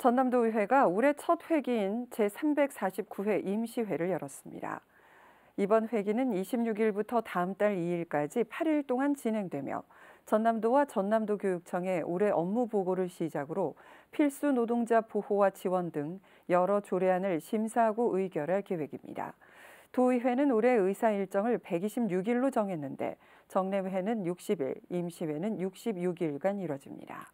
전남도의회가 올해 첫 회기인 제349회 임시회를 열었습니다. 이번 회기는 26일부터 다음 달 2일까지 8일 동안 진행되며 전남도와 전남도교육청의 올해 업무 보고를 시작으로 필수 노동자 보호와 지원 등 여러 조례안을 심사하고 의결할 계획입니다. 도의회는 올해 의사 일정을 126일로 정했는데 정례회는 60일, 임시회는 66일간 이뤄집니다.